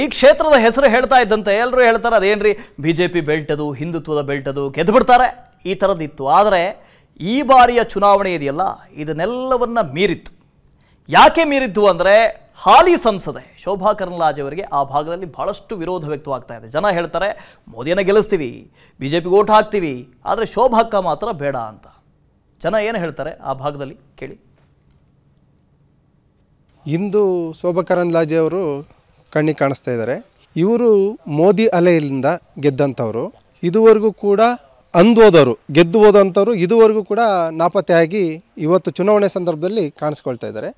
ಈ ಕ್ಷೇತ್ರದ ಹೆಸರು ಹೇಳ್ತಾ ಇದ್ದಂತೆ ಎಲ್ಲರೂ ಹೇಳ್ತಾರೆ ಅದೇನ್ರಿ ಬಿ ಜೆ ಪಿ ಬೆಲ್ಟ್ ಅದು ಹಿಂದುತ್ವದ ಬೆಲ್ಟ್ ಅದು ಗೆದ್ದುಬಿಡ್ತಾರೆ ಈ ಥರದ್ದಿತ್ತು ಆದರೆ ಈ ಬಾರಿಯ ಚುನಾವಣೆ ಇದೆಯಲ್ಲ ಇದನ್ನೆಲ್ಲವನ್ನು ಮೀರಿತ್ತು ಯಾಕೆ ಮೀರಿದ್ದು ಅಂದರೆ ಹಾಲಿ ಸಂಸದೆ ಶೋಭಾ ಕರಂದ್ಲಾಜೆ ಅವರಿಗೆ ಆ ಭಾಗದಲ್ಲಿ ಬಹಳಷ್ಟು ವಿರೋಧ ವ್ಯಕ್ತವಾಗ್ತಾ ಇದೆ ಜನ ಹೇಳ್ತಾರೆ ಮೋದಿಯನ್ನು ಗೆಲ್ಲಿಸ್ತೀವಿ ಬಿ ಜೆ ಪಿಗೆ ಓಟ್ ಹಾಕ್ತೀವಿ ಆದರೆ ಶೋಭಾಕ್ಕ ಮಾತ್ರ ಬೇಡ ಅಂತ ಜನ ಏನು ಹೇಳ್ತಾರೆ ಆ ಭಾಗದಲ್ಲಿ ಕೇಳಿ ಇಂದು ಶೋಭಾ ಕರಂದ್ಲಾಜೆ ಅವರು ಕಣ್ಣಿಗೆ ಕಾಣಿಸ್ತಾ ಇದ್ದಾರೆ ಇವರು ಮೋದಿ ಅಲೆಯಿಂದ ಗೆದ್ದಂಥವ್ರು ಇದುವರೆಗೂ ಕೂಡ ಅಂದೋದವರು ಗೆದ್ದು ಹೋದಂಥವ್ರು ಇದುವರೆಗೂ ಕೂಡ ನಾಪತ್ತೆಯಾಗಿ ಇವತ್ತು ಚುನಾವಣೆ ಸಂದರ್ಭದಲ್ಲಿ ಕಾಣಿಸ್ಕೊಳ್ತಾ ಇದ್ದಾರೆ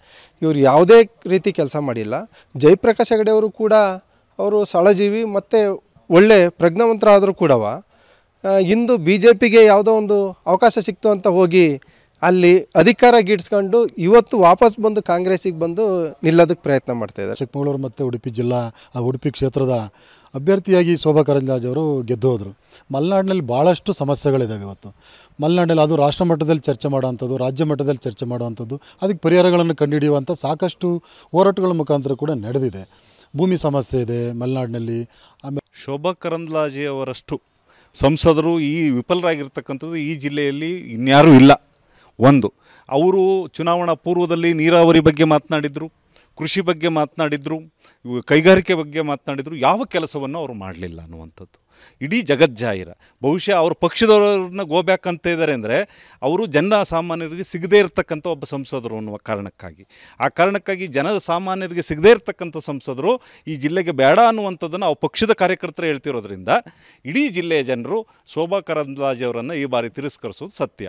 ಇವರು ಯಾವುದೇ ರೀತಿ ಕೆಲಸ ಮಾಡಿಲ್ಲ ಜಯಪ್ರಕಾಶ್ ಹೆಗಡೆಯವರು ಕೂಡ ಅವರು ಸಳಜೀವಿ ಮತ್ತು ಒಳ್ಳೆ ಪ್ರಜ್ಞಾವಂತರಾದರೂ ಕೂಡವ ಇಂದು ಬಿ ಜೆ ಪಿಗೆ ಯಾವುದೋ ಒಂದು ಅವಕಾಶ ಸಿಕ್ತು ಅಂತ ಹೋಗಿ ಅಲ್ಲಿ ಅಧಿಕಾರ ಗಿಡ್ಸ್ಕೊಂಡು ಇವತ್ತು ವಾಪಸ್ ಬಂದು ಕಾಂಗ್ರೆಸ್ಸಿಗೆ ಬಂದು ನಿಲ್ಲೋದಕ್ಕೆ ಪ್ರಯತ್ನ ಮಾಡ್ತಾ ಇದ್ದಾರೆ ಚಿಕ್ಕಮಗಳೂರು ಮತ್ತು ಉಡುಪಿ ಜಿಲ್ಲಾ ಉಡುಪಿ ಕ್ಷೇತ್ರದ ಅಭ್ಯರ್ಥಿಯಾಗಿ ಶೋಭಾ ಕರಂದ್ಲಾಜೆ ಅವರು ಗೆದ್ದು ಹೋದರು ಮಲೆನಾಡಿನಲ್ಲಿ ಭಾಳಷ್ಟು ಸಮಸ್ಯೆಗಳಿದ್ದಾವೆ ಇವತ್ತು ಮಲೆನಾಡಿನಲ್ಲಿ ಅದು ರಾಷ್ಟ್ರ ಮಟ್ಟದಲ್ಲಿ ಚರ್ಚೆ ಮಾಡೋವಂಥದ್ದು ರಾಜ್ಯ ಮಟ್ಟದಲ್ಲಿ ಚರ್ಚೆ ಮಾಡುವಂಥದ್ದು ಅದಕ್ಕೆ ಪರಿಹಾರಗಳನ್ನು ಕಂಡುಹಿಡಿಯುವಂಥ ಸಾಕಷ್ಟು ಹೋರಾಟಗಳ ಮುಖಾಂತರ ಕೂಡ ನಡೆದಿದೆ ಭೂಮಿ ಸಮಸ್ಯೆ ಇದೆ ಮಲೆನಾಡಿನಲ್ಲಿ ಆಮೇಲೆ ಶೋಭಾ ಕರಂದ್ಲಾಜೆ ಅವರಷ್ಟು ಸಂಸದರು ಈ ವಿಫಲರಾಗಿರ್ತಕ್ಕಂಥದ್ದು ಈ ಜಿಲ್ಲೆಯಲ್ಲಿ ಇನ್ಯಾರೂ ಇಲ್ಲ ಒಂದು ಅವರು ಚುನಾವಣಾ ಪೂರ್ವದಲ್ಲಿ ನೀರಾವರಿ ಬಗ್ಗೆ ಮಾತನಾಡಿದರು ಕೃಷಿ ಬಗ್ಗೆ ಮಾತನಾಡಿದರು ಕೈಗಾರಿಕೆ ಬಗ್ಗೆ ಮಾತನಾಡಿದರು ಯಾವ ಕೆಲಸವನ್ನು ಅವರು ಮಾಡಲಿಲ್ಲ ಅನ್ನುವಂಥದ್ದು ಇಡೀ ಜಗಜ್ಜಾಹಿರ ಬಹುಶಃ ಅವ್ರ ಪಕ್ಷದವ್ರನ್ನ ಗೋಬ್ಯಾಕ್ ಅಂತ ಇದ್ದಾರೆ ಅಂದರೆ ಅವರು ಜನ ಸಾಮಾನ್ಯರಿಗೆ ಸಿಗದೇ ಇರತಕ್ಕಂಥ ಒಬ್ಬ ಸಂಸದರು ಅನ್ನುವ ಕಾರಣಕ್ಕಾಗಿ ಆ ಕಾರಣಕ್ಕಾಗಿ ಜನ ಸಾಮಾನ್ಯರಿಗೆ ಸಿಗದೇ ಇರತಕ್ಕಂಥ ಸಂಸದರು ಈ ಜಿಲ್ಲೆಗೆ ಬೇಡ ಅನ್ನುವಂಥದ್ದನ್ನು ಆ ಪಕ್ಷದ ಕಾರ್ಯಕರ್ತರು ಹೇಳ್ತಿರೋದ್ರಿಂದ ಇಡೀ ಜಿಲ್ಲೆಯ ಜನರು ಶೋಭಾ ಕರಂದ್ಲಾಜೆ ಅವರನ್ನು ಈ ಬಾರಿ ತಿರಸ್ಕರಿಸೋದು ಸತ್ಯ